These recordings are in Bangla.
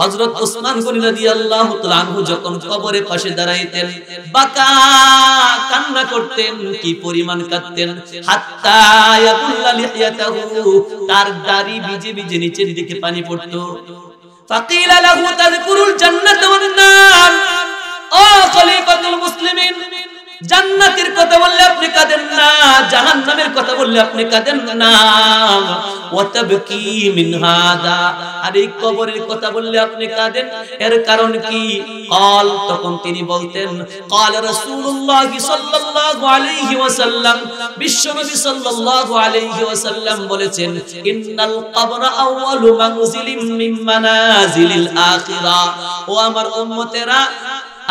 হযরত ওসমান গনি রাদিয়াল্লাহু তাআলা যখন কবরের পাশে দাঁড়াইতেন বাকা কান্না করতেন কি পরিমাণ কাঁদতেন হাত্তা ইয়াকুল্লা লিহিয়াতাহু তার দাড়ি ভিজে ভিজে নিচের দিকে পানি পড়তো ফাকিলা লাহু তাযকুরুল জান্নাত ওয়ান নার ও খলিফাতুল মুসলিমিন জান্নাতের কথা বললে আপনি কাঁদেন না জাহান নামের কথা বললে আপনি কাঁদেন না আর এই কবরের কথা বললে আপনি কাঁদেন এর কারণ কি কল তখন তিনি বলতেন কল রাসূলুল্লাহ বিশ্বনবী সাল্লাল্লাহু বলেছেন ও আমার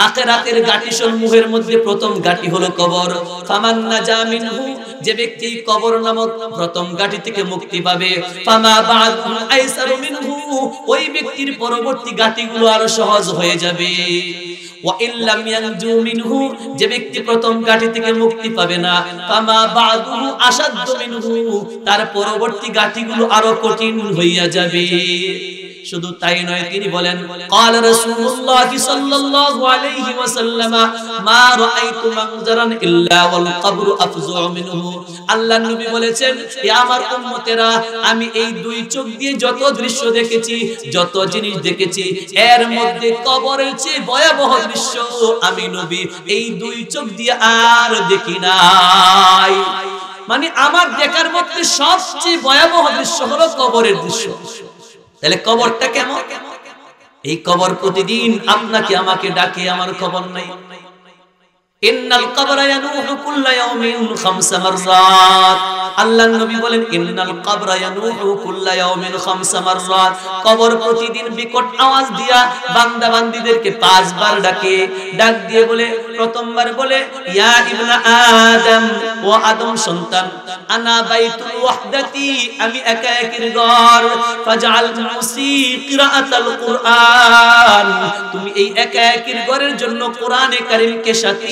আখেরাতের গাঁটি সমূহের মধ্যে প্রথম গাটি হলো কবর ফামান্না জামিনহু যে ব্যক্তি কবর নামক প্রথম গাটি থেকে মুক্তি পাবে ফামা বাদহু আইসারু মিনহু ওই ব্যক্তির পরবর্তী গাটিগুলো আরো সহজ হয়ে যাবে যে ব্যক্তি প্রথম গাঁটি থেকে মুক্তি পাবে না তার পরবর্তী গাঁটিগুলো আরো কঠিন হইয়া যাবে শুধু তাই নয় তিনি বলেন قال رسول الله صلى الله عليه وسلم ما رايت منظرا الا والقبر افزع منه আল্লাহর নবী বলেছেন হে আমার উম্মতেরা আমি এই দুই চোখ দিয়ে যত দৃশ্য দেখেছি যত জিনিস দেখেছি এর মধ্যে কবরের চেয়ে ভয়াবহ দৃশ্য আমি নবী এই দুই চোখ দিয়ে আর দেখি নাই মানে আমার দেখার মধ্যে সবচেয়ে ভয়াবহ দৃশ্য হলো কবরের দৃশ্য তাহলে কবরটা কেমন এই কবর প্রতিদিন আপনাকে আমাকে ডাকে আমার খবর নাই ইন্নাল কবরা ইয়ানুহু কুল্লা ইয়াউমিন খামসা আল্লাহর নবী বলেন ইন্নাল কবরা ইয়ানুহু কুল্লা ইয়াউমিন খামসা কবর প্রতিদিন বিকট আওয়াজ দিয়া বান্দা বান্দীদেরকে পাঁচবার ডাকে ডাক দিয়ে বলে প্রথমবার বলে ইয়া ইবনা আদম ও আদম সন্তান আনা ওয়াহদাতি আমি একা ঘর ফাজআল কুরআন তুমি এই একা একের ঘরের জন্য কোরআনে কারীমকে সাথী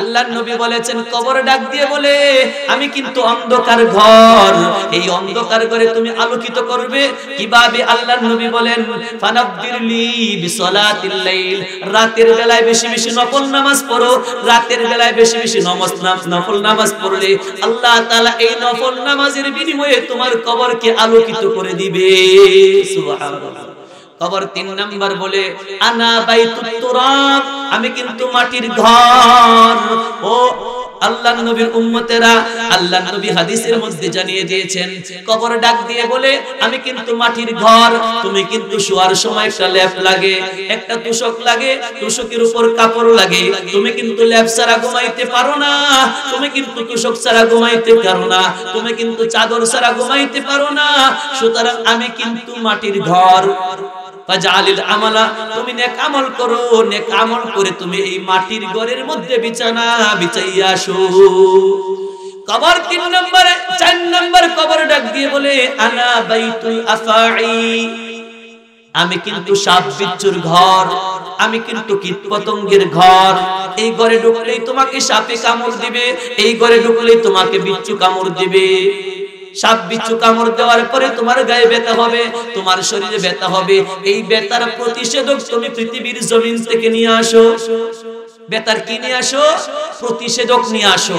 আল্লাহর নবী বলেছেন কবর ডাক দিয়ে বলে আমি কিন্তু অন্ধকার ঘর এই অন্ধকার ঘরে তুমি আলোকিত করবে কিভাবে আল্লাহর নবী বলেন ফানাবদিরলি বিসলাতিল লাইল রাতের বেলায় বেশি বেশি নফল নামাজ পড়ো রাতের বেলায় বেশি বেশি নামাজ নফল নামাজ পড়লে আল্লাহ তাআলা এই নফল নামাজের বিনিময়ে তোমার কবরকে আলোকিত করে দিবে সুবহানাল্লাহ কবর তিন নাম্বার বলে আনা বাইতুত তুরাব আমি কিন্তু মাটির ঘর ও আল্লাহর নবীর উম্মতেরা আল্লাহর নবী হাদিসের মধ্যে জানিয়ে দিয়েছেন কবর ডাক দিয়ে বলে আমি কিন্তু মাটির ঘর তুমি কিন্তু শোয়ার সময় একটা ল্যাপ লাগে একটা তুষক লাগে তুষকের উপর কাপড় লাগে তুমি কিন্তু ল্যাপ ছাড়া ঘুমাইতে পারো না তুমি কিন্তু তুষক ছাড়া ঘুমাইতে পারো না তুমি কিন্তু চাদর ছাড়া ঘুমাইতে পারো না সুতরাং আমি কিন্তু মাটির ঘর ফাজালিল আমালা তুমি নেক আমল করো নেক আমল করে তুমি এই মাটির মধ্যে বিছানা বিছাইয়া আসো কবর তিন নম্বরে চার নম্বর কবর ডাক দিয়ে বলে আনা বাইতুল আফাই আমি কিন্তু সাপ বিচ্ছুর ঘর আমি কিন্তু কীট পতঙ্গের ঘর এই ঘরে ঢুকলেই তোমাকে সাপে কামড় দিবে এই ঘরে ঢুকলেই তোমাকে বিচ্ছু কামড় দিবে সাপ বিচ্ছু কামড় দেওয়ার পরে তোমার গায়ে ব্যথা হবে তোমার শরীরে ব্যথা হবে এই ব্যথার প্রতিষেধক তুমি পৃথিবীর জমিন থেকে নিয়ে আসো বেতার কি নিয়ে আসো প্রতিষেধক নিয়ে আসো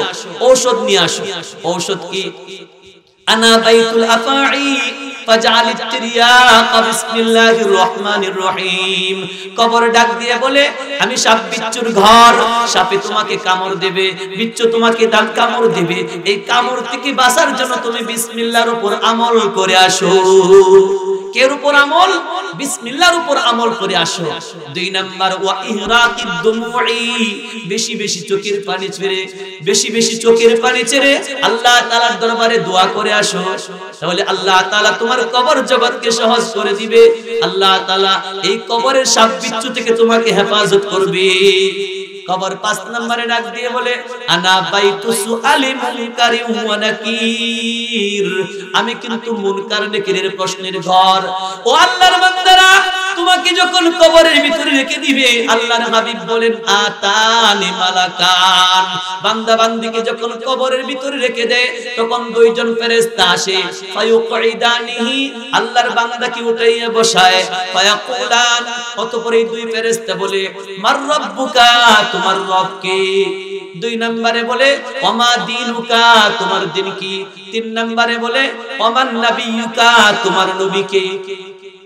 ঔষধ নিয়ে আসো ঔষধ কি আনা বাইতুল আফাঈ রহিম কবর ডাক দিয়ে বলে আমি সাপ বিচ্ছুর ঘর সাপে তোমাকে দেবে বিচ্ছু তোমাকে দাঁত দেবে এই থেকে বাঁচার জন্য তুমি উপর আমল করে আসো কের উপর আমল বিসমিল্লাহর উপর আমল করে আসো দুই নাম্বার ওয়া ইহরাকিদ দুমুই বেশি বেশি চোখের পানি ছেড়ে বেশি বেশি চোখের পানি ছেড়ে আল্লাহ তাআলার দরবারে দোয়া করে আসো তাহলে আল্লাহ তাআলা তোমার তোমার কবর জগৎকে সহজ করে দিবে আল্লাহ তালা এই কবরের সাপ বিচ্ছু থেকে তোমাকে হেফাজত করবে কবর পাঁচ নম্বরে ডাক দিয়ে বলে আনা বাইতু তুসু আলিম ওয়া নাকির আমি কিন্তু মুনকার নেকিরের প্রশ্নের ঘর ও আল্লাহর বান্দারা যখন কবরের ভিতরে রেখে দিবে আল্লাহর হাবিব বলেন আতানি মালাকান বান্দা বান্দিকে যখন কবরের ভিতরে রেখে দেয় তখন দুইজন ফেরেশতা আসে ফায়ুকাইদানিহি আল্লাহর বান্দাকে উঠাইয়া বসায় ফায়াকুলান অতঃপর এই দুই ফেরেশতা বলে মার রব্বুকা তোমার রব কে দুই নম্বরে বলে ওমা দিনুকা তোমার দিন কি তিন নম্বরে বলে ওমান নাবিয়ুকা তোমার নবী কে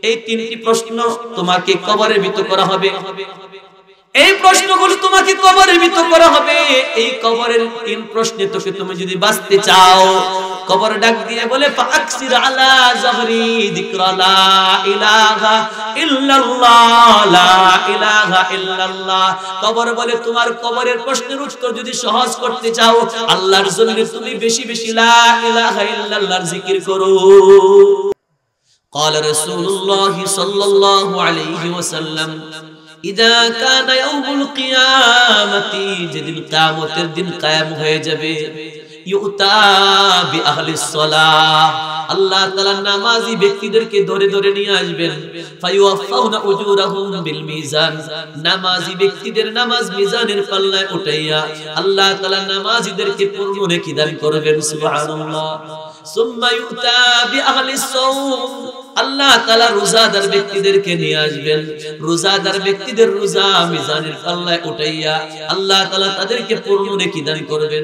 এই তিনটি প্রশ্ন তোমাকে কবরে ভিতর করা হবে এই প্রশ্নগুলো তোমাকে কবরের ভিতর করা হবে এই কবরের তিন প্রশ্নে তোকে তুমি যদি বাঁচতে চাও কবর ডাক দিয়ে বলে ফাকসির আলা জহরি যিকরা লা ইলাহা ইল্লাল্লাহ লা ইলাহা ইল্লাল্লাহ কবর বলে তোমার কবরের প্রশ্নের উত্তর যদি সহজ করতে চাও আল্লাহর জন্য তুমি বেশি বেশি লা ইলাহা ইল্লাল্লাহর জিকির করো قال رسول الله صلى الله عليه وسلم إذا كان يوم القيامة جد القيامة الدين قيام হয়ে যাবে ইউতা বিআহলি সলাহ আল্লাহ তাআলা নামাজি ব্যক্তিদেরকে ধরে ধরে নিয়ে আসবেন ফায়ুফাউনা উজুরাহুম বিল মিজান নামাজি ব্যক্তিদের নামাজ মিজানের পাল্লায় উঠাইয়া আল্লাহ তাআলা নামাজীদেরকে পূর্ণ নেকি দান করবেন সুবহানাল্লাহ সুম্মা ইউতা বিআহলি সাওম আল্লাহ তালা রোজাদার ব্যক্তিদেরকে নিয়ে আসবেন রোজাদার ব্যক্তিদের রোজা আমি মিজানের আল্লাহ উঠাইয়া আল্লাহ তালা তাদেরকে পূর্ণ রেখি করবেন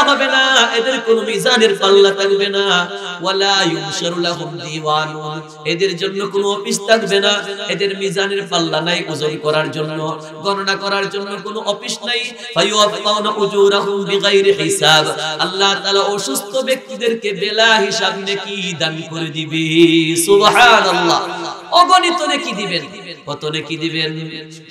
পাল্লা হবে না এদের কোনো মিজানের পাল্লা থাকবে না ওয়ালা ইউশারু লাহুম দিওয়ান এদের জন্য কোনো অফিস থাকবে না এদের মিজানের পাল্লা নাই ওজন করার জন্য গণনা করার জন্য কোনো অফিস নাই ফায়ুআফাউনা উজুরাহুম বিগাইরি হিসাব আল্লাহ তাআলা অসুস্থ ব্যক্তিদেরকে বেলা হিসাব নেকি দান করে দিবে সুবহানাল্লাহ অগণিত নেকি দিবেন কত নেকি দিবেন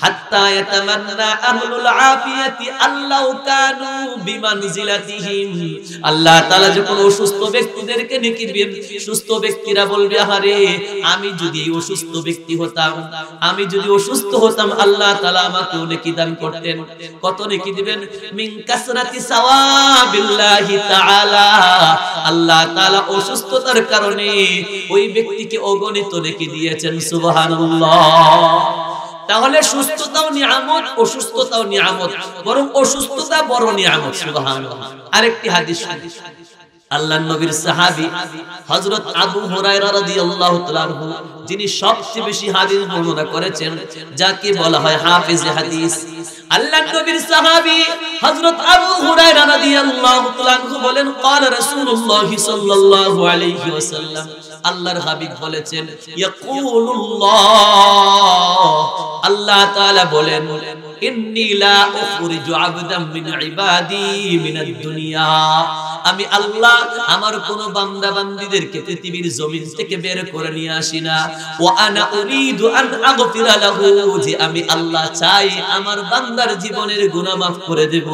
হাত্তা ইয়াতামান্না আহলুল আফিয়াতি আল্লাহ কানু বিমানজিলাতি সাকাতিহিম আল্লাহ তাআলা যখন অসুস্থ ব্যক্তিদেরকে নেকি দিবেন সুস্থ ব্যক্তিরা বলবে আহারে আমি যদি অসুস্থ ব্যক্তি হতাম আমি যদি অসুস্থ হতাম আল্লাহ তাআলা আমাকে নেকি দান করতেন কত নেকি দিবেন মিন কাসরাতি সাওয়াবিল্লাহি তাআলা আল্লাহ তাআলা অসুস্থতার কারণে ওই ব্যক্তিকে অগণিত নেকি দিয়েছেন সুবহানাল্লাহ তাহলে সুস্থতাও নিয়ামত অসুস্থতাও নিয়ামত বরং অসুস্থতা বড় নিয়ামত আরেকটি হাদিস আল্লাহ নবীর সাহাবি হজরত আবু হরাই রাজি আল্লাহ যিনি সবচেয়ে বেশি হাদিস বর্ণনা করেছেন যাকে বলা হয় হাফিজ হাদিস আল্লাহর নবীর সাহাবী হযরত আবু হুরায়রা রাদিয়াল্লাহু তাআলা বলেন قال رسول الله صلى الله عليه وسلم আল্লাহর হাবিব বলেছেন ইয়াকুলুল্লাহ আল্লাহ তাআলা বলেন ইন্নী লা উখরিজু আবদাম মিন ইবাদি মিনাদ দুনিয়া আমি আল্লাহ আমার কোন বান্দা বান্দীদেরকে পৃথিবীর জমিন থেকে বের করে নিয়ে আসি না আমি আল্লাহ চাই আমার বান্দার জীবনের গুনাহ মাফ করে দেব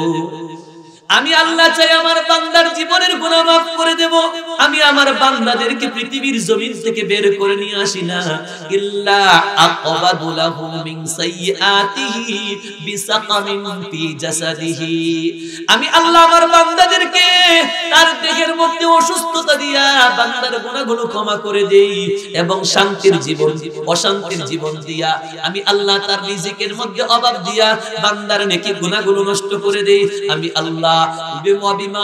আমি আল্লাহ চাই আমার বান্দার জীবনের গুণা মাফ করে দেব আমি আমার বান্দাদেরকে পৃথিবীর জমিন থেকে বের করে নিয়ে আসি না ইল্লা আকাবাদু লাহু মিন সাইয়াতিহি বিসাকামিন ফি জাসাদিহি আমি আল্লাহ আমার বান্দাদেরকে তার দেহের মধ্যে অসুস্থতা দিয়া বান্দার গুণাগুলো ক্ষমা করে দেই এবং শান্তির জীবন অশান্তির জীবন দিয়া আমি আল্লাহ তার রিজিকের মধ্যে অভাব দিয়া বান্দার নেকি গুণাগুলো নষ্ট করে দেই আমি আল্লাহ বিমা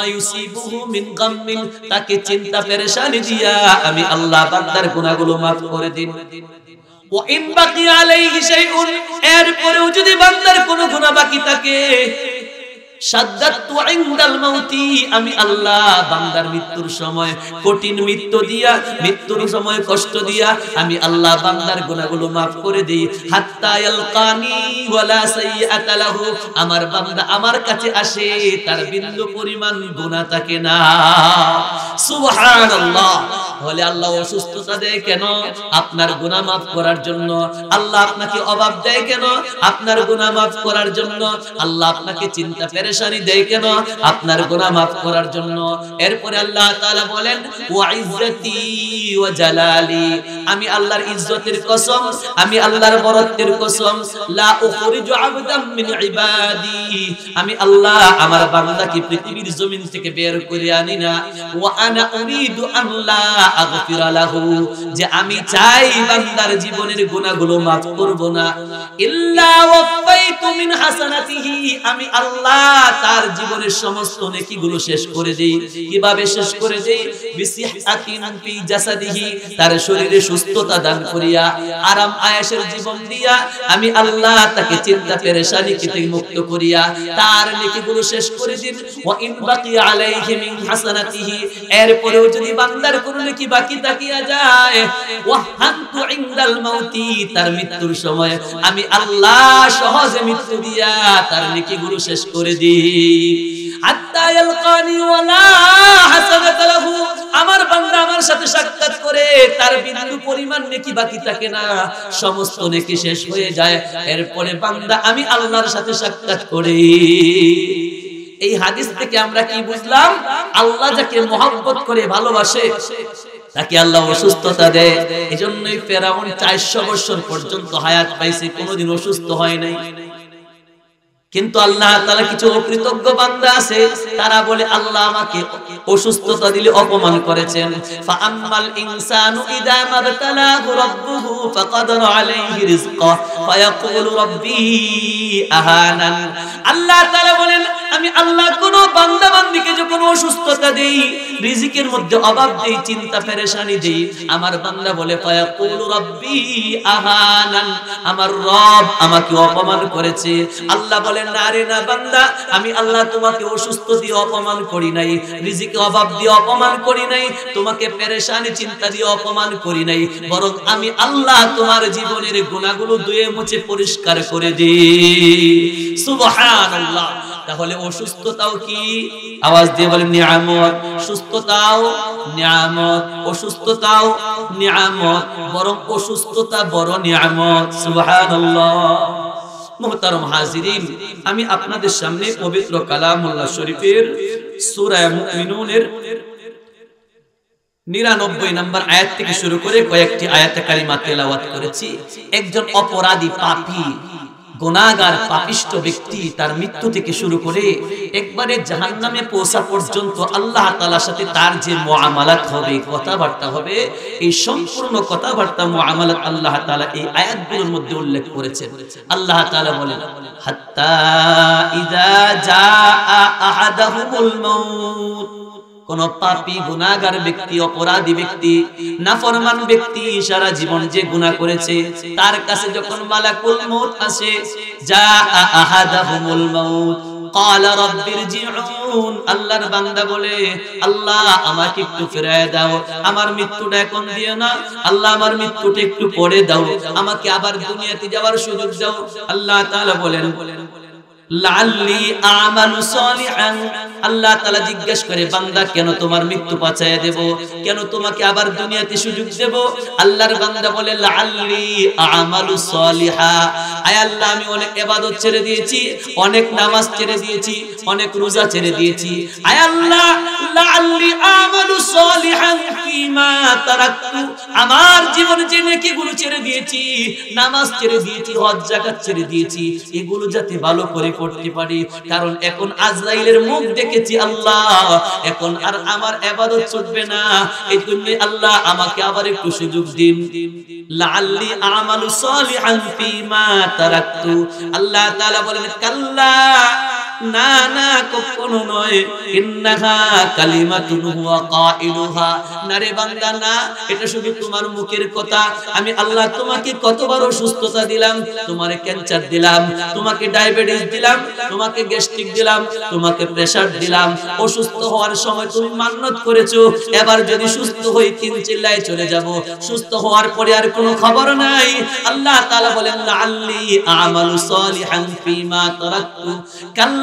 তাকে চিন্তা পেরেশানি দিয়া আমি আল্লাহ বান্দার গুণাগুলো মাফ করে দিন বাকি এরপরেও যদি বান্দার কোনো গুণা বাকি থাকে আমি আল্লাহ বান্দার মৃত্যুর সময় কঠিন মৃত্যু দিয়া মৃত্যুর সময় কষ্ট দিয়া আমি আল্লাহ বান্দার করে আমার বান্দা আমার কাছে আসে তার বিন্দু পরিমাণ থাকে না আল্লাহ আপনাকে অভাব দেয় কেন আপনার গুণা মাফ করার জন্য আল্লাহ আপনাকে চিন্তা করে পেরেশানি দেয় কেন আপনার গুনাহ মাফ করার জন্য এরপরে আল্লাহ তাআলা বলেন ওয়া ইজ্জতি ওয়া জালালি আমি আল্লাহর ইজ্জতের কসম আমি আল্লাহর বরত্বের কসম লা উখরিজু আবদাম মিন ইবাদি আমি আল্লাহ আমার বান্দাকে পৃথিবীর জমিন থেকে বের করে আনি না ওয়া আনা উরিদু আন লা আগফিরা লাহু যে আমি চাই বান্দার জীবনের গুনাহগুলো maaf করব না ইল্লা ওয়াফাইতু মিন হাসানাতিহি আমি আল্লাহ তার জীবনের সমস্ত নেকিগুলো শেষ করে দেই কিভাবে শেষ করে দেই বিসিহাতিন ফি জাসাদিহি তার শরীরে সুস্থতা দান করিয়া আরাম আয়েশের জীবন দিয়া আমি আল্লাহ তাকে চিন্তা পেরেশানি কি থেকে মুক্ত করিয়া তার নেকিগুলো শেষ করে দিন ওয়া ইন বাকি আলাইহি মিন হাসানাতিহি এরপরেও যদি বান্দার কোনো নেকি বাকি থাকিয়া যায় ওয়া ওয়াহান্তু ইনদাল মাউতি তার মৃত্যুর সময় আমি আল্লাহ সহজে মৃত্যু দিয়া তার নেকিগুলো শেষ করে দিই হাত্তা ইয়ালকানি ওয়ালা হাসানাত লাহু আমার বান্দা আমার সাথে সাক্ষাৎ করে তার বিন্দু পরিমাণ নেকি বাকি থাকে না সমস্ত নেকি শেষ হয়ে যায় এরপরে বান্দা আমি আল্লাহর সাথে সাক্ষাৎ করি এই হাদিস থেকে আমরা কি বুঝলাম আল্লাহ যাকে মহব্বত করে ভালোবাসে তাকে আল্লাহ অসুস্থতা দেয় জন্যই ফেরাউন চারশো বছর পর্যন্ত হায়াত পাইছে কোনোদিন অসুস্থ হয় নাই কিন্তু আল্লাহ তারা কিছু অকৃতজ্ঞ বান্দা আছে তারা বলে আল্লাহ আমাকে অসুস্থতা দিলে অপমান করেছেন ফাআমাল ইনসানু মাবতালাহু রাব্বুহু ফাকাদার আলাইহি ফায়াকুলু রাব্বি আহানান আল্লাহ তাআলা বলেন আমি আল্লাহ কোন বান্দা বান্দিকে যখন অসুস্থতা দেই রিজিকের মধ্যে অভাব দেই চিন্তা পেরেশানি দেই আমার বান্দা বলে ফায়াকুল রাব্বি আহানান আমার রব আমাকে অপমান করেছে আল্লাহ বলে না রে না বান্দা আমি আল্লাহ তোমাকে অসুস্থ দিয়ে অপমান করি নাই রিজিকে অভাব দিয়ে অপমান করি নাই তোমাকে পেরেশানি চিন্তা দিয়ে অপমান করি নাই বরং আমি আল্লাহ তোমার জীবনের গুণাগুলো ধুয়ে মুছে পরিষ্কার করে দিই সুবহানাল্লাহ তাহলে অসুস্থতাও কি আওয়াজ দিয়ে বলে নিয়ামত সুস্থতাও নিয়ামত অসুস্থতাও নিয়ামত বরং অসুস্থতা বড় নিয়ামত সুবহানাল্লাহ মোহতারম হাজিরিন আমি আপনাদের সামনে পবিত্র কালামুল্লাহ শরীফের সূরা মুমিনুনের নিরানব্বই নম্বর আয়াত থেকে শুরু করে কয়েকটি আয়াতকারী কালিমা তেলাওয়াত করেছি একজন অপরাধী পাপী গোনাগার পাপিষ্ট ব্যক্তি তার মৃত্যু থেকে শুরু করে একবারে জাহান নামে পৌঁছা পর্যন্ত আল্লাহ তালার সাথে তার যে মোয়ামালাত হবে কথাবার্তা হবে এই সম্পূর্ণ কথাবার্তা মোয়ামালাত আল্লাহ তালা এই আয়াতগুলোর মধ্যে উল্লেখ করেছেন আল্লাহ তালা বলেন হাত্তা ইদা জা আহাদাহুল মাউত কোন পাপী গুণাগার ব্যক্তি অপরাধী ব্যক্তি নাফরমান ব্যক্তি সারা জীবন যে গুণা করেছে তার কাছে যখন মালাকুল আসে যা আহাদাহুমুল আল্লাহর বান্দা বলে আল্লাহ আমাকে একটু ফিরায় দাও আমার মৃত্যুটা এখন দিও না আল্লাহ আমার মৃত্যুটা একটু পরে দাও আমাকে আবার দুনিয়াতে যাওয়ার সুযোগ দাও আল্লাহ তাআলা বলেন লাল্লি আমালু আল্লাহ তাআলা জিজ্ঞেস করে বান্দা কেন তোমার মৃত্যু দেব কেন তোমাকে আবার দুনিয়াতে সুযোগ দেব আল্লাহর বান্দা বলে লাল্লি আমালু আয় আল্লাহ আমি অনেক ইবাদত ছেড়ে দিয়েছি অনেক নামাজ ছেড়ে দিয়েছি অনেক রোজা ছেড়ে দিয়েছি আয় আল্লাহ লাল্লি আমালু ফিমা তারাকতু আমার জীবনে যে নেকিগুলো ছেড়ে দিয়েছি নামাজ ছেড়ে দিয়েছি হজ ছেড়ে দিয়েছি এগুলো যাতে ভালো করে করতে পারি কারণ এখন আজরাইলের মুখ দেখেছি আল্লাহ এখন আর আমার আবাদত চলবে না এই জন্য আল্লাহ আমাকে আবার একটু সুযোগ দিন লাআল্লি আমালু সলিহান আল্লাহ বলেন কাল্লা না না কখনো নয় ইন্নাহা হুয়া কাইলুহা নারে বান্দা না এটা শুধু তোমার মুখের কথা আমি আল্লাহ তোমাকে কতবার অসুস্থতা দিলাম তোমারে ক্যান্সার দিলাম তোমাকে ডায়াবেটিস দিলাম তোমাকে গ্যাস্ট্রিক দিলাম তোমাকে প্রেসার দিলাম অসুস্থ হওয়ার সময় তুমি মান্নত করেছো এবার যদি সুস্থ হই তিন চিল্লায় চলে যাব সুস্থ হওয়ার পরে আর কোনো খবর নাই আল্লাহ তাআলা বলেন আল্লি আমালু সলিহান ফিমা তারাক্তু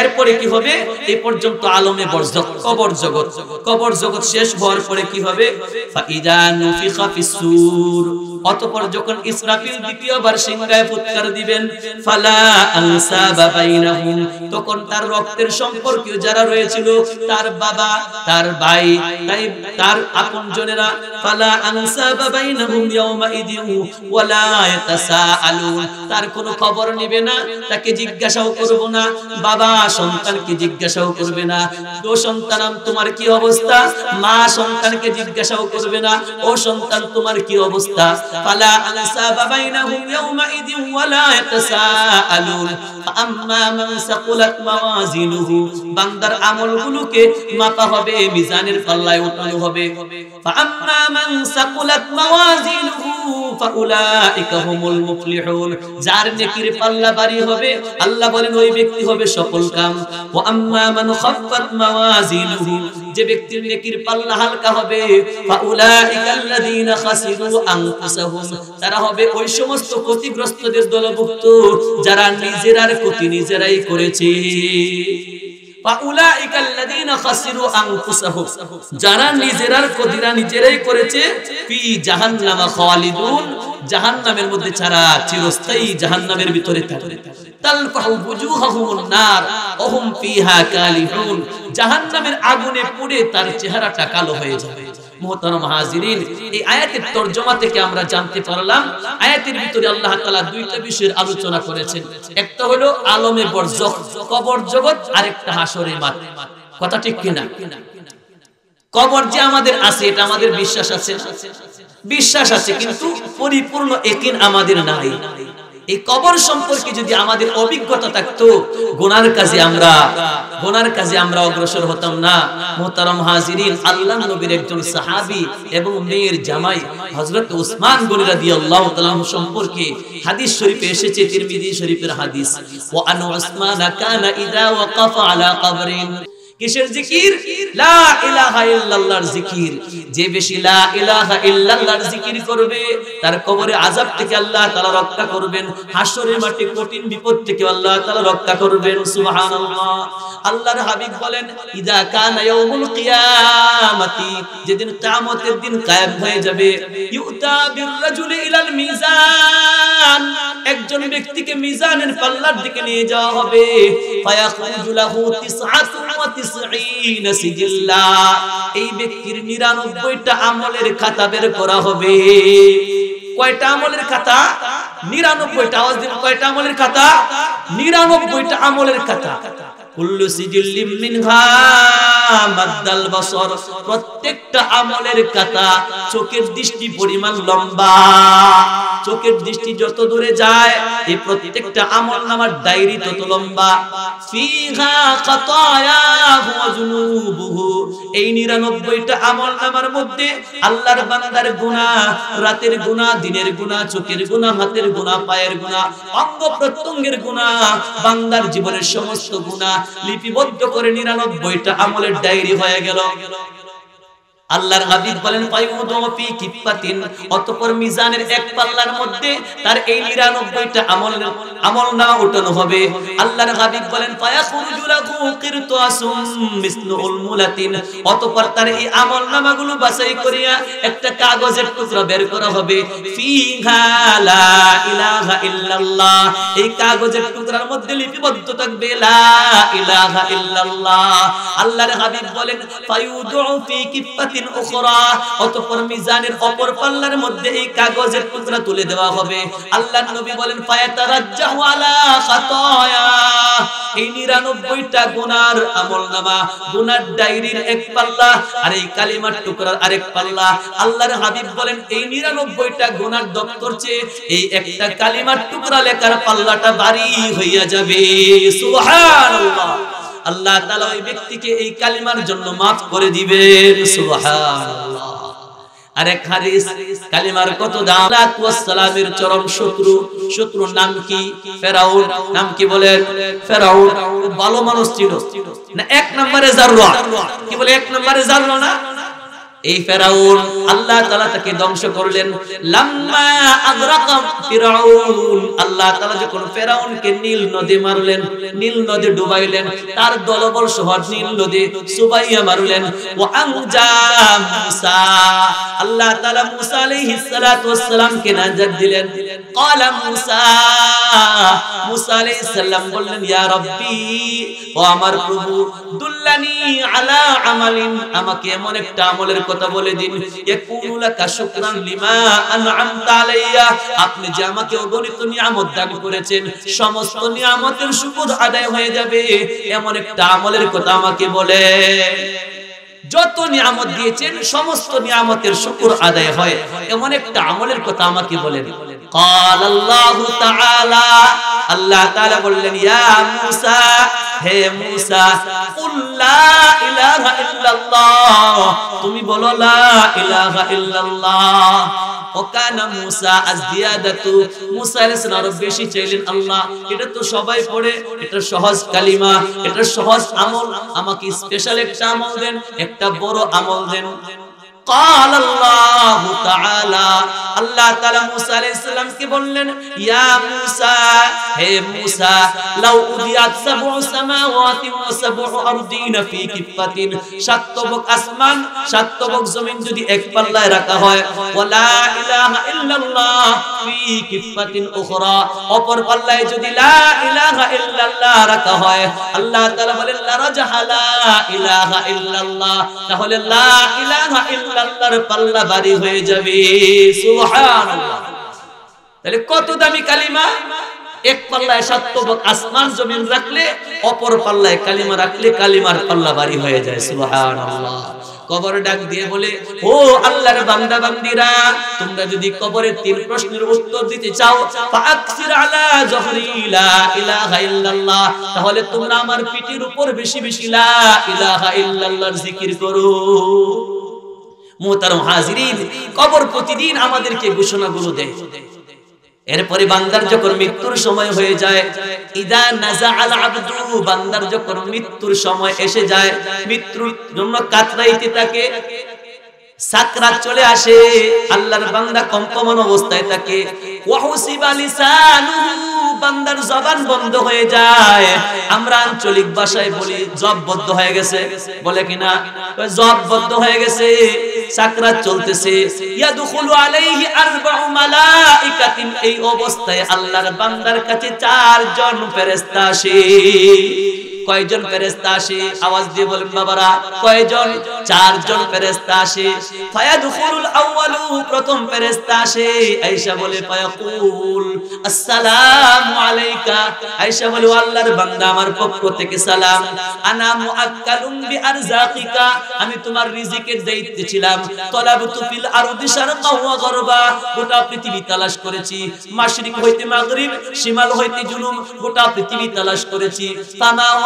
এরপরে কি হবে এই পর্যন্ত আলমে বর্জ কবর জগৎ কবর জগৎ শেষ হওয়ার পরে কি হবে ফাইদা নুফিখা অতপর যখন ইসরাফিল দ্বিতীয়বার সিংহায় ফুৎকার দিবেন ফালা আনসা বাইনাহুম তখন তার রক্তের সম্পর্কীয় যারা রয়েছিল তার বাবা তার ভাই তাই তার আপনজনেরা ফালা আনসা বাইনাহুম ইয়াউমা ইদিন ওয়ালা ইয়াতাসাআলুন তার কোনো খবর নেবে না তাকে জিজ্ঞাসাও করব না বাবা সন্তানকে জিজ্ঞাসাও করবে না ও সন্তানাম তোমার কি অবস্থা মা সন্তানকে জিজ্ঞাসাও করবে না ও সন্তান তোমার কি অবস্থা فلا أنساب بينهم يومئذ ولا يتساءلون فأما من سقلت موازينه বান্দার আমলগুলোকে মাপা হবে মিজানের পাল্লায় উঠানো হবে فأما من سقلت موازينه فأولئك هم المفلحون যার নেকির পাল্লা ভারী হবে আল্লাহ বলেন ওই ব্যক্তি হবে সফল কাম ওয়া আম্মা মান খাফফাত মাওয়াজিনুহু যে ব্যক্তির নেকির পাল্লা হালকা হবে তারা হবে ওই সমস্ত ক্ষতিগ্রস্তদের দলভুক্ত যারা নিজেরার ক্ষতি নিজেরাই করেছে যারা নিজেরার ক্ষতিরা নিজেরাই করেছে ফি জাহান্নামা খালিদুন জাহান নামের মধ্যে ছাড়া চিরস্থায়ী জাহান নামের ভিতরে জাহান নামের আগুনে পুড়ে তার চেহারাটা কালো হয়ে যাবে আলোচনা করেছেন একটা হলো আলমে বরজখ কবর জগৎ আরেকটা হাসরে মাঠ কথা ঠিক কিনা কবর যে আমাদের আছে এটা আমাদের বিশ্বাস আছে বিশ্বাস আছে কিন্তু পরিপূর্ণ একিন আমাদের নাই এই কবর সম্পর্কে যদি আমাদের অভিজ্ঞতা থাকতো গোনার কাজে আমরা গোনার কাজে আমরা অগ্রসর হতাম না মোহতারম হাজিরিন আল্লাহ নবীর একজন সাহাবি এবং মেয়ের জামাই হজরত উসমান দিয়ে আল্লাহ তালাম সম্পর্কে হাদিস শরীফে এসেছে তিরমিদি শরীফের হাদিস ও আনু উসমান কিসের জিকির লা ইলাহা ইল্লাল্লাহর জিকির যে বেশি লা ইলাহা ইল্লাল্লাহর জিকির করবে তার কবরে আযাব থেকে আল্লাহ তাআলা রক্ষা করবেন হাশরের মাঠে কঠিন বিপদ থেকে আল্লাহ তাআলা রক্ষা করবেন সুবহানাল্লাহ আল্লাহর হাবিব বলেন ইদা কানা ইয়াউমুল কিয়ামাতি যেদিন কিয়ামতের দিন কায়েম হয়ে যাবে ইউতা বিল রাজুলি ইলাল মিজান একজন ব্যক্তিকে মিজানের পাল্লার দিকে নিয়ে যাওয়া হবে এই ব্যক্তির নিরানব্বইটা আমলের খাতা বের করা হবে কয়টা আমলের খাতা নিরানব্বইটা আওয়াজ দিন কয়টা আমলের খাতা নিরানব্বইটা আমলের খাতা কুল্লু সিজিল্লিম মিনহা মাদ্দাল বসর প্রত্যেকটা আমলের কাতা চোখের দৃষ্টি পরিমাণ লম্বা চোখের দৃষ্টি যত দূরে যায় এই প্রত্যেকটা আমল নামার তত লম্বা ফিহা এই আমল মধ্যে আল্লাহর বানাদার গুনাহ রাতের গুনাহ দিনের গুনাহ চোখের গুনাহ হাতের গুনাহ পায়ের গুনাহ অঙ্গ প্রত্যঙ্গের গুনাহ বান্দার জীবনের সমস্ত গুনাহ লিপিবদ্ধ করে নিরানব্বইটা আমলের ডায়েরি হয়ে গেল আল্লাহর হাবিব বলেন পাইউদফি অতঃপর মিজানের এক পাল্লার মধ্যে তার এই 99টা আমল আমল না উঠানো হবে আল্লাহর হাবিব বলেন ফায়াখুরুজু কিরতাসুম মিসলুল মুলাতিন অতঃপর তার এই বাছাই করিয়া একটা কাগজের টুকরা বের করা হবে ফিহা লা ইলাহা ইল্লাল্লাহ এই কাগজের টুকরার মধ্যে লিপিবদ্ধ থাকবে লা ইলাহা ইল্লাল্লাহ আল্লাহর হাবিব বলেন ফি মিজানাতিন উখরা অতঃপর মিজানের অপর পাল্লার মধ্যে এই কাগজের টুকরা তুলে দেওয়া হবে আল্লাহর নবী বলেন ফায়াতারাজ্জাহু আলা খাতায়া এই 99টা গুনার আমলনামা গুনার ডায়েরির এক পাল্লা আর এই কালিমার টুকরার আরেক পাল্লা আল্লাহর হাবিব বলেন এই 99টা গুনার দপ্তর চেয়ে এই একটা কালিমার টুকরা লেখার পাল্লাটা ভারী হইয়া যাবে সুবহানাল্লাহ আল্লাহ তালা ওই ব্যক্তিকে এই কালিমার জন্য মাফ করে দিবে সুবহানাল্লাহ আরেক কালিমার কত দাম সালামের চরম শত্রু শত্রুর নাম কি ফেরাউন নাম কি বলেন ফেরাউন ভালো মানুষ ছিল না এক নম্বরে জারওয়া কি বলে এক নম্বরে জারওয়া না এই ফেরাউন আল্লাহ তালা তাকে ধ্বংস করলেন আল্লাহ তালা যখন ফেরাউনকে নীল নদী মারলেন নীল নদী ডুবাইলেন তার দলবল সহ নীল নদী সুবাইয়া মারলেন আল্লাহ তালা মুসা আলাইহিস নাজাদ দিলেন ক্বালা মুসা মুসা আলাইহিস বললেন ইয়া রাব্বি ও আমার প্রভু দুল্লানি আলা আমালিন আমাকে এমন একটা আমলের কথা বলে দিন আপনি যে আমাকে অগণিত নিয়ামত দান করেছেন সমস্ত নিয়ামতের শুকর আদায় হয়ে যাবে এমন একটা আমলের কথা আমাকে বলে যত নিয়ামত দিয়েছেন সমস্ত নিয়ামতের শুকুর আদায় হয় এমন একটা আমলের কথা আমাকে বলে قال الله تعالى বললেন ইয়া মূসা হে মূসা কুল লা ইলাহা ইল্লাল্লাহ তুমি বলো লা ইলাহা ইল্লাল্লাহ মূসা মূসা আলাইহিস সালাম বেশি চাইলেন আল্লাহ এটা তো সবাই পড়ে এটা সহজ কালিমা এটা সহজ আমল আমাকে স্পেশাল একটা আমল দেন একটা বড় আমল দেন قال الله تعالى আল্লাহ তাআলা موسی আলাইহিস সালাম কে বললেন ইয়া موسی হে موسی লাউ উদিয়াত সাবউ সামাওয়াতি ওয়া সাবউ আরদিন ফি কিফাতিন সাতবক আসমান সাতবক জমিন যদি এক পাল্লায় রাখা হয় ওয়ালা ইলাহা ইল্লাল্লাহ ফি কিফাতিন উখরা অপর পাল্লায় যদি লা ইলাহা ইল্লাল্লাহ রাখা হয় আল্লাহ তাআলা বলেন লা রাজহা লা ইলাহা ইল্লাল্লাহ তাহলে লা ইলাহা ইল্লাল্লাহ আল্লাহর পাল্লা হয়ে যাবে তাহলে কত দামি কালিমা এক পাল্লায় আসমান জমিন রাখলে অপর পাল্লায় কালিমা রাখলে কালিমার পাল্লা হয়ে যায় কবর ডাক দিয়ে বলে ও আল্লাহর বান্দা বান্দিরা তোমরা যদি কবরের তিন প্রশ্নের উত্তর দিতে চাও তাহলে তোমরা আমার পিঠের উপর বেশি বেশি লা ইলাহা ইল্লাল্লাহর জিকির করো মোহতারম হাজিরিন কবর প্রতিদিন আমাদেরকে গুলো দেয় এরপরে বান্দার যখন মৃত্যুর সময় হয়ে যায় বান্দার যখন মৃত্যুর সময় এসে যায় মৃত্যুর জন্য কাতরাইতে চলে আসে আল্লাহর বান্দা কম্পমান অবস্থায় তাকে ওয়াহুসিবা বান্দার জবান বন্ধ হয়ে যায় আমরা আঞ্চলিক ভাষায় বলি জব বদ্ধ হয়ে গেছে বলে কিনা জব বদ্ধ হয়ে গেছে চাকরা চলতেছে এই অবস্থায় আল্লাহর বান্দার কাছে চারজন ফেরেস্তা আসে কয়জন ফেরেস্তা আসে আওয়াজ দিয়ে বলেন বাবারা কয়জন চারজন ফেরেস্তা আসে ফায়াদখুলুল আউয়ালু প্রথম ফেরেস্তা আসে আয়েশা বলে ফায়াকুল আসসালামু আলাইকা আয়েশা বলে আল্লাহর বান্দা আমার পক্ষ থেকে সালাম আনা মুআক্কালুম বিআরযাকিকা আমি তোমার রিজিকের দায়িত্বে ছিলাম তলাবতু ফিল আরদি শারকা ওয়া গরবা গোটা পৃথিবী তালাশ করেছি মাশরিক হইতে মাগরিব শিমাল হইতে জুনুব গোটা পৃথিবী তালাশ করেছি তামা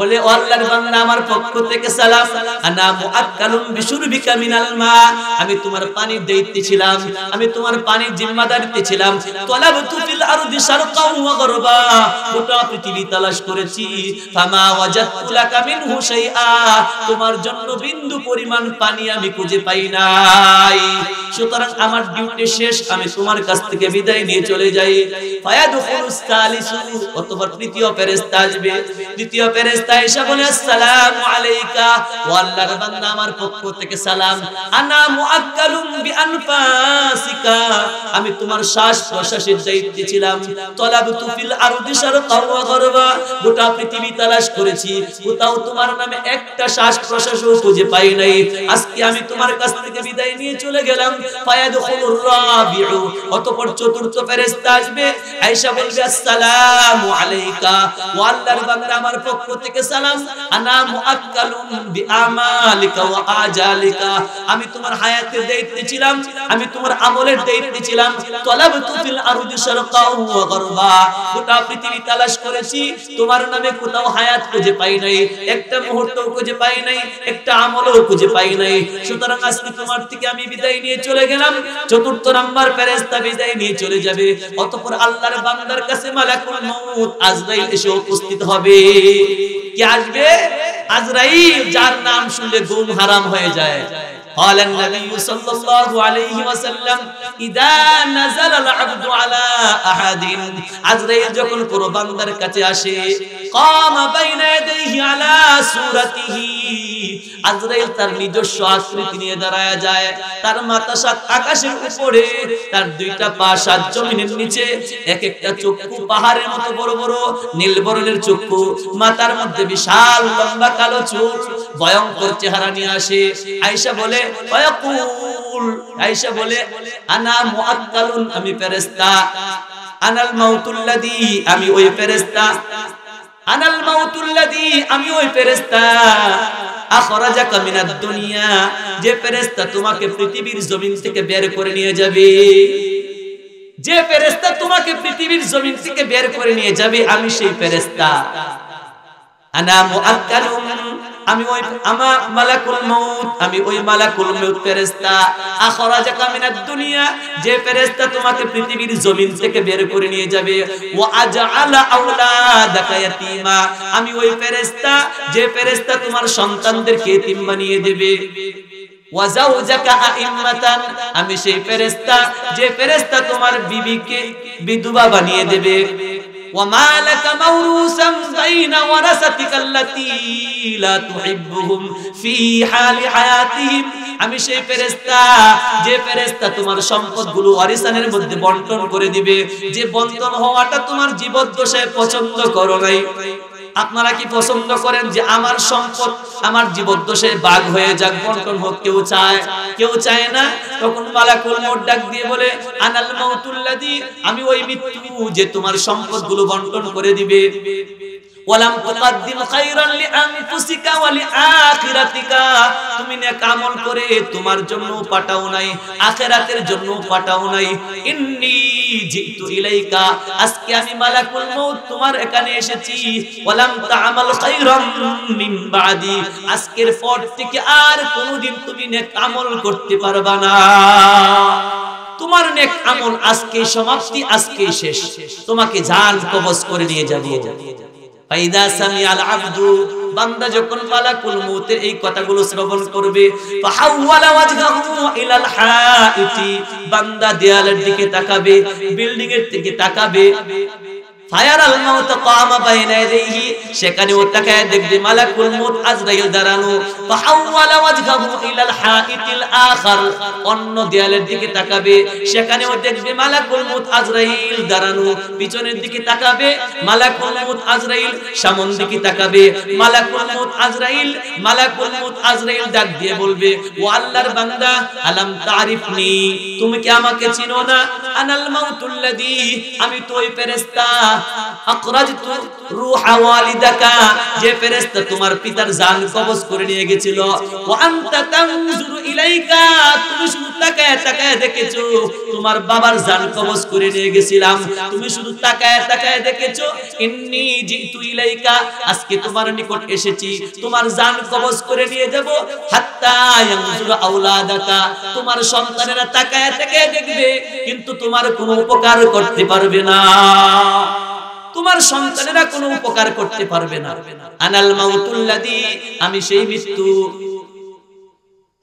বলে ও আল্লাহর বান্দা আমার পক্ষ থেকে সালাম আনা মুআক্কালুম বিশুরবিকা মিনাল মা আমি তোমার পানি দেইতেছিলাম আমি তোমার পানি জিম্মাদারিতে ছিলাম তলাবতু ফিল আরদি শারকা ওয়া গরবা গোটা পৃথিবী তালাশ করেছি ফামা ওয়াজাদতু লাকা মিনহু শাইআ তোমার জন্য বিন্দু পরিমাণ পানি আমি খুঁজে পাই নাই সুতরাং আমার ডিউটি শেষ আমি তোমার কাছ থেকে বিদায় নিয়ে চলে যাই ফায়াদুখুলুস সালিসু অতঃপর তৃতীয় ফেরেশতা আসবে দ্বিতীয় ফেরেশতা আমি তোমার শ্বাস প্রশ্বাসের দায়িত্বে ছিলাম গোটা পৃথিবী তালাশ করেছি কোথাও তোমার নামে একটা শ্বাস প্রশ্বাস খুঁজে পাই নাই আজকে আমি তোমার কাছ থেকে বিদায় নিয়ে চলে গেলাম ফায়াদখুলুর চতুর্থ আসবে আয়েশা আমার পক্ষ থেকে থেকে সালাম আনা মুআক্কালুন বিআমালিকা ওয়া আজালিকা আমি তোমার হায়াতের দায়িত্বে ছিলাম আমি তোমার আমলের দায়িত্বে ছিলাম তলাবতু ফিল আরদি শারকাও ওয়া গরবা গোটা পৃথিবী তালাশ করেছি তোমার নামে কোথাও হায়াত খুঁজে পাই নাই একটা মুহূর্ত খুঁজে পাই নাই একটা আমলও খুঁজে পাই নাই সুতরাং আজকে তোমার থেকে আমি বিদায় নিয়ে চলে গেলাম চতুর্থ নাম্বার ফেরেশতা বিদায় নিয়ে চলে যাবে অতঃপর আল্লাহর বান্দার কাছে মালাকুল মউত আজরাইল এসে উপস্থিত হবে কে আসবে আজরাইল যার নাম শুনলে ঘুম হারাম হয়ে যায় قال النبي صلى الله عليه وسلم اذا نزل العبد على احد আজরাইল যখন কোন বান্দার কাছে আসে قام بين يديه على صورته আজরাইল তার নিজস্ব আকৃতি নিয়ে দাঁড়ায় যায় তার মাথা সাত আকাশের উপরে তার দুইটা পা সাত জমিনের নিচে এক একটা চক্ষু পাহাড়ের মতো বড় বড় নীল বরণের চক্ষু মাথার মধ্যে বিশাল লম্বা কালো চোখ ভয়ঙ্কর চেহারা নিয়ে আসে আয়েশা বলে ফায়াকুল আয়েশা বলে আনা মুআক্কালুন আমি ফেরেশতা আনাল মাউতুল্লাদি আমি ওই ফেরেশতা আনাল মাউতুল্লাযী আমি ওই ফেরেশতা আখরাজাকা মিনাদ দুনিয়া যে ফেরেস্তা তোমাকে পৃথিবীর জমিন থেকে বের করে নিয়ে যাবে যে ফেরেস্তা তোমাকে পৃথিবীর জমিন থেকে বের করে নিয়ে যাবে আমি সেই ফেরেস্তা আনা মুআক্কালুন আমি ওই আমার মালাকুল মউত আমি ওই মালাকুল মউত ফেরেশতা আখরাজাকা মিনাদ দুনিয়া যে ফেরেশতা তোমাকে পৃথিবীর জমিন থেকে বের করে নিয়ে যাবে ওয়া আজআলা আওলাদাকা ইয়াতীমা আমি ওই ফেরেশতা যে ফেরেশতা তোমার সন্তানদেরকে ইতিম বানিয়ে দেবে ওয়া যাওজাকা আমি সেই ফেরেশতা যে ফেরেশতা তোমার বিবিকে বিধবা বানিয়ে দেবে بين ورثتك التي لا تحبهم في حال حياتهم আমি সেই ফেরেস্তা যে ফেরেস্তা তোমার সম্পদগুলো ওয়ারিসানের মধ্যে বন্টন করে দিবে যে বন্টন হওয়াটা তোমার জীবদ্দশায় পছন্দ করো নাই আপনারা কি পছন্দ করেন যে আমার সম্পদ আমার জীবদ্দশে বাঘ হয়ে যাক বন্টন হোক কেউ চায় কেউ চায় না তখন মালাকুল মত ডাক দিয়ে বলে আনাল মাউতুল্লাদি আমি ওই মৃত্যু যে তোমার সম্পদগুলো বন্টন করে দিবে ওয়ালাম তুকাদ্দিম খাইরান ওয়া তুমি করে তোমার জন্য পাঠাও নাই আখিরাতের জন্য পাঠাও নাই ইন্নী জিতু ইলাইকা আজকে আমি মালাকুল মউত তোমার এখানে এসেছি ওয়ালাম তা'মাল খায়রাম মিন বাদি আজকের পর থেকে আর কোনোদিন তুমি নেক আমল করতে পারবা না তোমার নেক আমল আজকে সমাপ্তি আজকে শেষ তোমাকে জান কবজ করে নিয়ে যাব ফাইদা সামিআল আবদু বান্দা যখন মালাকুল মউতের এই কথাগুলো শ্রবণ করবে ফাহাওয়ালা ওয়াজহু ইলাল হাইতি বান্দা দেয়ালের দিকে তাকাবে বিল্ডিং এর দিকে তাকাবে সেখানে ও তাকায় দেখবে মালাকুল আজরাইল দাঁড়ানো ফাআওয়ালা ওয়াজহাহু ইলাল হাইতিল আখার অন্য দেয়ালের দিকে তাকাবে সেখানে ও দেখবে মালাকুল মউত আজরাইল দাঁড়ানো পিছনের দিকে তাকাবে মালাকুল মউত আজরাইল সামন দিকে তাকাবে মালাকুল মউত আজরাইল মালাকুল মউত আজরাইল ডাক দিয়ে বলবে ও আল্লাহর বান্দা আলাম তারিফনি তুমি কি আমাকে চিনো না আনাল মাউতুল্লাদি আমি তোই ওই ফেরেশতা আকরাজতু রূহা ওয়ালিদাকা যে ফেরেশতা তোমার পিতার জান কবজ করে নিয়ে ওয়া আনতা তানজুরু ইলাইকা তুমি শুধু তাকায় তাকায় দেখেছো তোমার বাবার জান কবজ করে নিয়ে গেছিলাম তুমি শুধু তাকায় তাকায় দেখেছো ইন্নি জিতু ইলাইকা আজকে তোমার নিকট এসেছি তোমার জান কবজ করে নিয়ে যাব হাত্তা ইয়ানজুরু আওলাদাকা তোমার সন্তানেরা তাকায় তাকায় দেখবে কিন্তু তোমার কোনো উপকার করতে পারবে না তোমার সন্তানেরা কোনো উপকার করতে পারবে না আনাল মাউতুল্লাদি আমি সেই মৃত্যু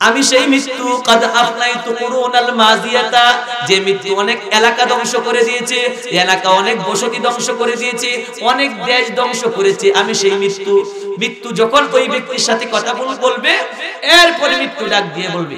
আমি সেই মৃত্যু কাদ আপনাই তুকুরুনাল মাজিয়াতা যে মৃত্যু অনেক এলাকা ধ্বংস করে দিয়েছে এলাকা অনেক বসতি ধ্বংস করে দিয়েছে অনেক দেশ ধ্বংস করেছে আমি সেই মৃত্যু মৃত্যু যখন ওই ব্যক্তির সাথে কথা বলবে এরপরে মৃত্যু ডাক দিয়ে বলবে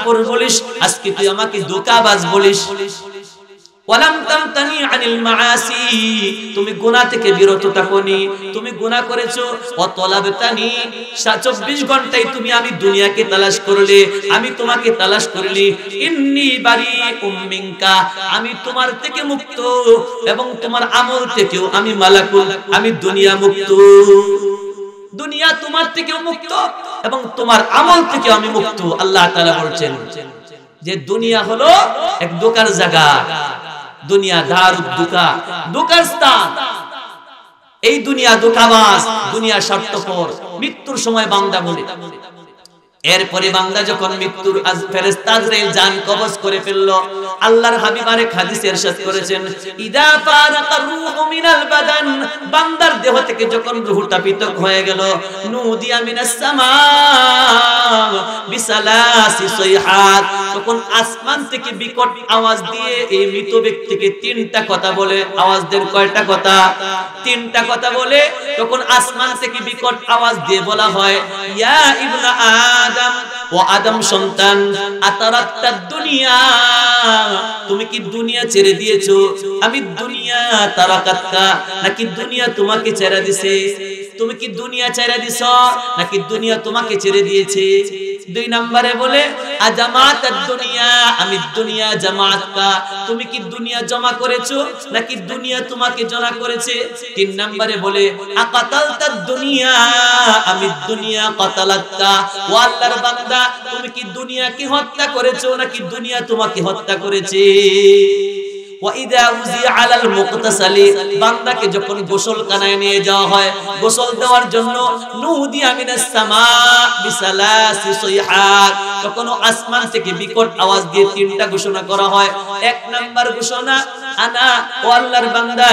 বলিস আজকে তুই আমাকে দোকাবাজ বলিস তুমি গুণা থেকে বিরত তুমি গুণা করেছো চব্বিশ ঘন্টায় তুমি আমি দুনিয়াকে তালাশ করলে আমি তোমাকে তালাশ করলি ইন্নি বাড়ি উম্মিংকা আমি তোমার থেকে মুক্ত এবং তোমার আমল থেকেও আমি মালাকুল আমি দুনিয়া মুক্ত দুনিয়া তোমার থেকেও মুক্ত এবং তোমার আমল থেকে আমি মুক্ত আল্লাহ তালা বলছেন যে দুনিয়া হলো এক দোকান জায়গা দুনিয়া দার দোকা দোকান স্থান এই দুনিয়া দোকাবাস দুনিয়া স্বার্থপর মৃত্যুর সময় বান্দা বলে এরপরে বান্দা যখন মৃত্যুর আজ ফেরেস্তাজরাইল জান কবজ করে ফেলল আল্লাহর হাবিব আরেক হাদিসে ইরশাদ করেছেন ইদা ফারাকা রূহু মিনাল বাদান বান্দার দেহ থেকে যখন রূহটা পৃথক হয়ে গেল নুদিয়া মিনাস সামা বিসালাসি সাইহাত তখন আসমান থেকে বিকট আওয়াজ দিয়ে এই মৃত ব্যক্তিকে তিনটা কথা বলে আওয়াজ দেন কয়টা কথা তিনটা কথা বলে তখন আসমান থেকে বিকট আওয়াজ দিয়ে বলা হয় ইয়া ইবনা আদ আদম ও আদম সন্তান আতারাত্তা দুনিয়া তুমি কি দুনিয়া ছেড়ে দিয়েছো আমি দুনিয়া তারাকাতকা নাকি দুনিয়া তোমাকে ছেড়ে দিছে তুমি কি দুনিয়া ছেড়ে দিছ নাকি দুনিয়া তোমাকে ছেড়ে দিয়েছে দুই নম্বরে বলে আজামাত দুনিয়া আমি দুনিয়া জামাত কা তুমি কি দুনিয়া জমা করেছো নাকি দুনিয়া তোমাকে জমা করেছে তিন নম্বরে বলে আকাতালতা দুনিয়া আমি দুনিয়া কাতালাক্কা ও আল্লাহর বান্দা তুমি কি দুনিয়া কি হত্যা করেছো নাকি দুনিয়া তোমাকে হত্যা করেছে আলাল মুকতাসালি নিয়ে যাওয়া হয় গোসল দেওয়ার জন্য নুদিয়া থেকে বিকট আওয়াজ দিয়ে তিনটা ঘোষণা হয় এক ঘোষণা বান্দা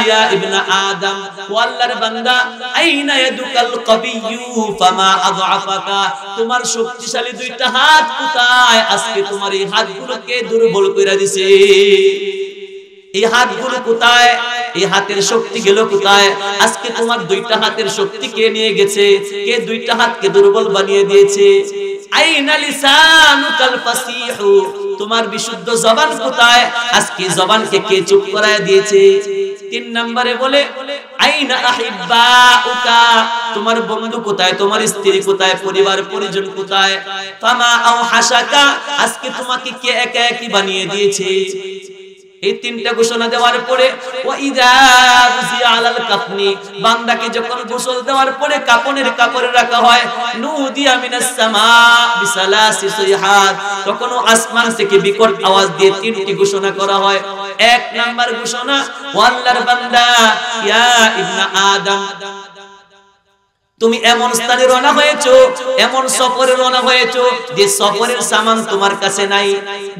তোমার শক্তিশালী দুইটা হাত কোথায় আজকে তোমার এই হাতগুলোকে দুর্বল কইরা দিছে এই হাত গুলো কোথায় এই হাতের শক্তি গেল কোথায় আজকে তোমার দুইটা হাতের শক্তি কে নিয়ে গেছে কে দুইটা হাতকে দুর্বল বানিয়ে দিয়েছে তোমার বিশুদ্ধ জবান কোথায় আজকে জবানকে কে চুপ করায় দিয়েছে তিন নম্বরে বলে তোমার বন্ধু কোথায় তোমার স্ত্রী কোথায় পরিবার পরিজন কোথায় আজকে তোমাকে কে একা একই বানিয়ে দিয়েছে এই তিনটা ঘোষণা দেওয়ার পরে বান্দাকে যখন গোসল দেওয়ার পরে কাপনের কাপড়ে রাখা হয় তখন আসমান থেকে বিকট আওয়াজ দিয়ে তিনটি ঘোষণা করা হয় এক নাম্বার ঘোষণা বান্দা ইয়া ইবনা আদম তুমি এমন স্থানে রওনা হয়েছো এমন সফরে রওনা হয়েছো যে সফরের সামান তোমার কাছে নাই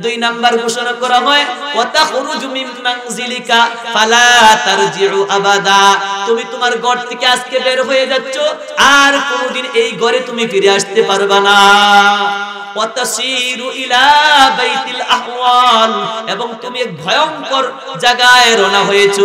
দুই নাম্বার ঘোষণা করা হয় ওয়াতাখরুজ মিন মানজিলিকা ফালা তারজিউ আবাদা তুমি তোমার ঘর থেকে আজকে বের হয়ে যাচ্ছ আর কোনদিন এই ঘরে তুমি ফিরে আসতে পারবে না ওয়াতাসিরু ইলা বাইতিল আহওয়াল এবং তুমি এক ভয়ঙ্কর জায়গায় রওনা হয়েছো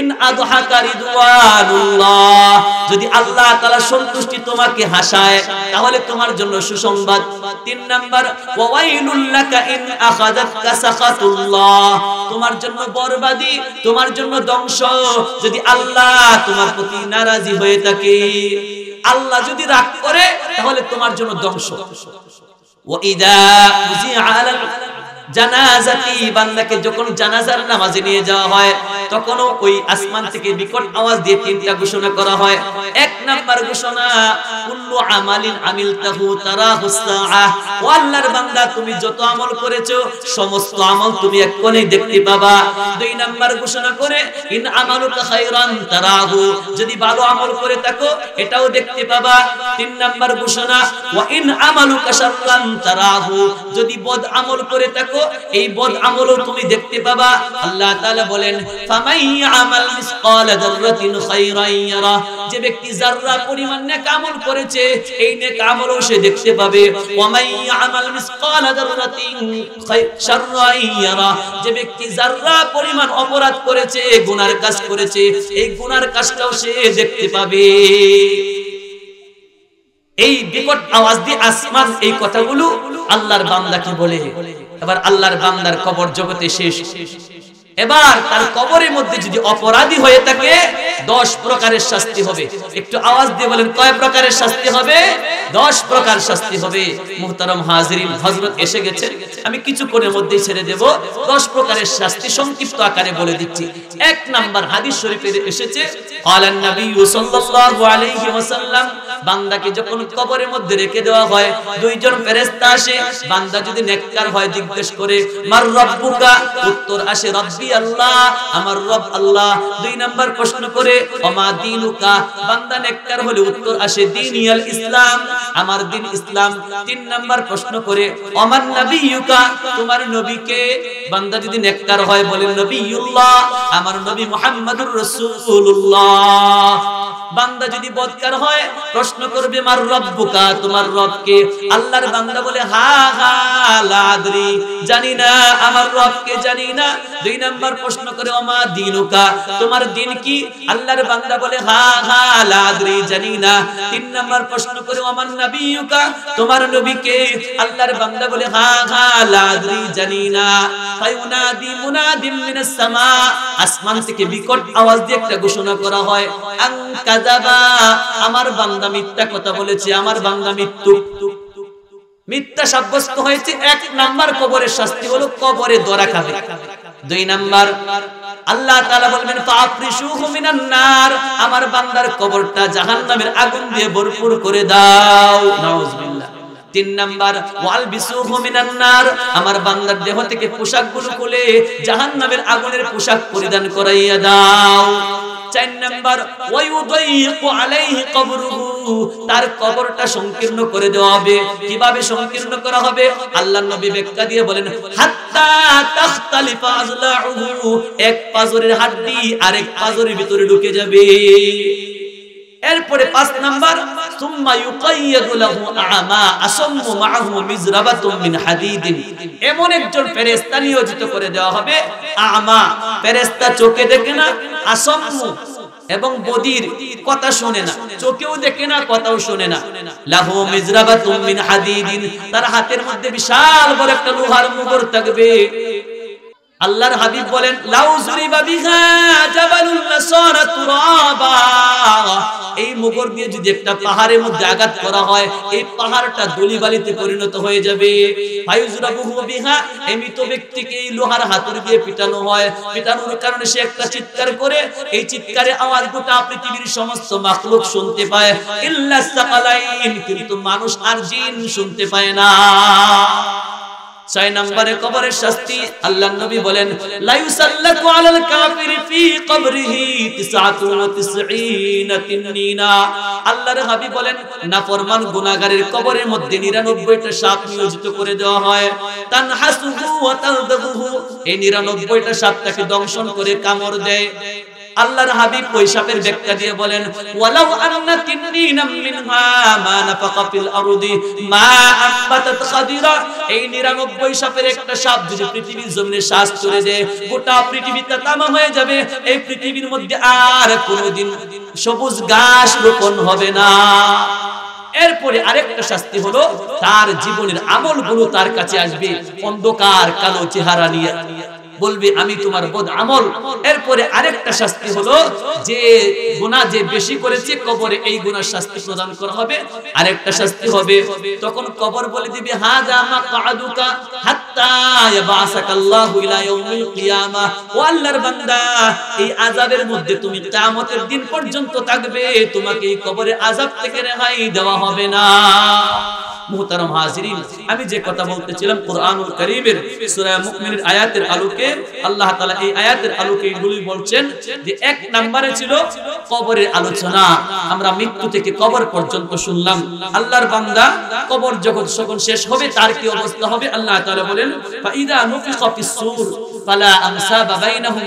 ইন আদহাকা রিদওয়ানুল্লাহ যদি আল্লাহ তাআলা সন্তুষ্টি তোমাকে হাসায় তাহলে তোমার জন্য সুসংবাদ তিন নাম্বার ওয়াইলুল লাকা ইন আখাযাতকা সাখাতুল্লাহ তোমার জন্য বরবাদি তোমার জন্য ধ্বংস যদি আল্লাহ তোমার প্রতি নারাজি হয়ে থাকে আল্লাহ যদি রাগ করে তাহলে তোমার জন্য ধ্বংস ওয়া ইদা উযিআ আলাল জানাজাতি বান্দাকে যখন জানাজার নামাজে নিয়ে যাওয়া হয় তখন ওই আসমান থেকে বিকট আওয়াজ দিয়ে তিনটা ঘোষণা করা হয় এক নাম্বার ঘোষণা কুল্লু আমালিন আমিলতাহু ও আল্লাহর বান্দা তুমি যত আমল করেছো সমস্ত আমল তুমি দেখতে পাবা দুই নাম্বার ঘোষণা করে ইন আমালুকা তারাহু যদি ভালো আমল করে থাকো এটাও দেখতে পাবা তিন নাম্বার ঘোষণা ওয়া ইন আমালুকা শাররান তারাহু যদি বদ আমল করে থাকো দেখো এই বদ আমলও তুমি দেখতে পাবা আল্লাহ তাআলা বলেন ফামাই আমাল মিসকাল যে ব্যক্তি যাররা পরিমাণ নেক আমল করেছে এই নেক আমলও সে দেখতে পাবে ওয়ামাই আমাল মিসকাল যে ব্যক্তি যাররা পরিমাণ অপরাধ করেছে গুনার কাজ করেছে এই গুনার কাজটাও সে দেখতে পাবে এই বিকট আওয়াজ দিয়ে আসমান এই কথাগুলো আল্লাহর বান্দাকে বলে এবার আল্লাহর বান্দার কবর জগতে শেষ এবার তার কবরের মধ্যে যদি অপরাধী হয়ে থাকে দশ প্রকারের শাস্তি হবে একটু আওয়াজ দিয়ে বলেন কয় প্রকারের শাস্তি হবে দশ প্রকার শাস্তি হবে মোহতারম হাজরিন হজরত এসে গেছে আমি কিছুক্ষণের মধ্যেই ছেড়ে দেব দশ প্রকারের শাস্তি সংক্ষিপ্ত আকারে বলে দিচ্ছি এক নাম্বার হাদিস শরীফের এসেছে বান্দাকে যখন কবরের মধ্যে রেখে দেওয়া হয় দুইজন ফেরেশতা আসে বান্দা যদি নেককার হয় জিজ্ঞেস করে মার রব্বুকা উত্তর আসে রব্বি আল্লাহ আমার রব আল্লাহ দুই নাম্বার প্রশ্ন করে করে অমা দিনুকা বান্দা নেককার হলে উত্তর আসে দিনিয়াল ইসলাম আমার দিন ইসলাম তিন নাম্বার প্রশ্ন করে ওমান নবিয়ুকা তোমার নবীকে বান্দা যদি নেককার হয় বলে নবিউল্লাহ আমার নবী মুহাম্মাদুর রাসূলুল্লাহ বান্দা যদি বদকার হয় প্রশ্ন করবে মার রব্বুকা তোমার রবকে আল্লাহর বান্দা বলে হা হা লাদরি জানি না আমার রবকে জানি না দুই নাম্বার প্রশ্ন করে ওমা দিনুকা তোমার দিন কি আল্লাহর বান্দা বলে হা হা লাদরি জানি না তিন নাম্বার প্রশ্ন করে আমার নবীকা তোমার নবী কে আল্লাহর বান্দা বলে হা হা লাদরি জানি না ফায়ুনাদি মুনাদিম মিনাস সামা আসমান থেকে বিকট আওয়াজ দিয়ে একটা ঘোষণা করা হয় আং কাযাবা আমার বান্দা মিথ্যা কথা বলেছে আমার বান্দা মৃত্যু মিথ্যা সাব্যস্ত হয়েছে এক নাম্বার কবরের শাস্তি হলো কবরে দরা খাবে দুই নাম্বার আল্লাহ তাআলা বলবেন ফাআফরিশুহু মিনান নার আমার বান্দার কবরটা জাহান্নামের আগুন দিয়ে ভরপুর করে দাও নাউজুবিল্লাহ তিন নাম্বার ওয়াল বিসুহু মিনান নার আমার বান্দার দেহ থেকে পোশাকগুলো খুলে জাহান্নামের আগুনের পোশাক পরিধান করাইয়া দাও চার নাম্বার তার কবরটা সংকীর্ণ করে দেওয়া হবে কিভাবে সংকীর্ণ করা হবে আল্লাহ নবী ব্যাখ্যা দিয়ে বলেন এক পাজরের হাড্ডি আরেক পাজরের ভিতরে ঢুকে যাবে এরপরে পাঁচ নাম্বার সুম্মা ইউকাইয়াদু লাহু আমা আসাম্মু মাআহু মিজরাবাতুম মিন হাদিদিন এমন একজন ফেরেশতা নিয়োজিত করে দেওয়া হবে আমা ফেরেশতা চোখে দেখে না আসাম্মু এবং বদির কথা শুনে না চোখেও দেখে না কথাও শুনে না লাহু মিজরাবাতুম মিন হাদিদিন তার হাতের মধ্যে বিশাল বড় একটা লোহার মুগর থাকবে আল্লাহর হাবিব বলেন লাউ জুরিবা বিহা জাবালুন নাসারা তুরাবা মুখর দিয়ে যদি একটা পাহাড়ের মধ্যে আঘাত করা হয় এই পাহাড়টা দলিবালিতে পরিণত হয়ে যাবে এই মৃত ব্যক্তিকে এই লোহার হাতুড়ি দিয়ে পিটানো হয় পিটানোর কারণে সে একটা চিৎকার করে এই চিৎকারে আমার গোটা পৃথিবীর সমস্ত মাকলুক শুনতে পায় কিন্তু মানুষ আর জিন শুনতে পায় না ছয় নম্বরে কবরের শাস্তি আল্লাহ নবী বলেন লাইউসাল্লাকু আলাল কাফির ফি কবরিহি 99 তিননিনা আল্লাহর হাবিব বলেন নাফরমান গুনাহগারের কবরের মধ্যে 99টা সাপ নিয়োজিত করে দেওয়া হয় তানহাসুহু ওয়া তালদুহু এই 99টা সাপ তাকে দংশন করে কামড় দেয় আল্লাহর হাবিব ওই সাপের ব্যাখ্যা দিয়ে বলেন ওয়ালাউ আন্না কিন্নিনাম মিনহা মা নাফাকা ফিল আরদি মা আনবাতাত খাদিরা এই 99 সাপের একটা সাপ যদি পৃথিবীর জমিনে শ্বাস ছেড়ে দেয় গোটা পৃথিবী তামা হয়ে যাবে এই পৃথিবীর মধ্যে আর কোনোদিন সবুজ ঘাস রোপণ হবে না এরপরে আরেকটা শাস্তি হলো তার জীবনের আমলগুলো তার কাছে আসবে অন্ধকার কালো চেহারা নিয়ে বলবে আমি তোমার বদ আমল এরপরে আরেকটা শাস্তি হলো যে গুণা যে বেশি করেছে কবরে এই গুণার শাস্তি প্রদান করা হবে আরেকটা শাস্তি হবে তখন কবর বলে দিবে হাযা হাত্তা ইলা ইয়াউমিল কিয়ামা ও আল্লাহর বান্দা এই আযাবের মধ্যে তুমি কিয়ামতের দিন পর্যন্ত থাকবে তোমাকে এই কবরে আযাব থেকে রেহাই দেওয়া হবে না মুহতারাম হাজিরিন আমি যে কথা বলতেছিলাম কোরআনুল করিমের সুরায় মুকমিনের আয়াতের আলোকে আল্লাহ তালা এই আয়াতের আলোকে এইগুলি বলছেন যে এক নাম্বারে ছিল কবরের আলোচনা আমরা মৃত্যু থেকে কবর পর্যন্ত শুনলাম আল্লাহর বান্দা কবর যখন সকল শেষ হবে তার কি অবস্থা হবে আল্লাহ তাআলা বলেন ফাইদা নুফিখা ফিস সুর ফালা আমসাবা বাইনাহুম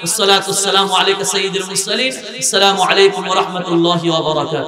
والصلاة والسلام عليك سيد المرسلين السلام عليكم ورحمة الله وبركاته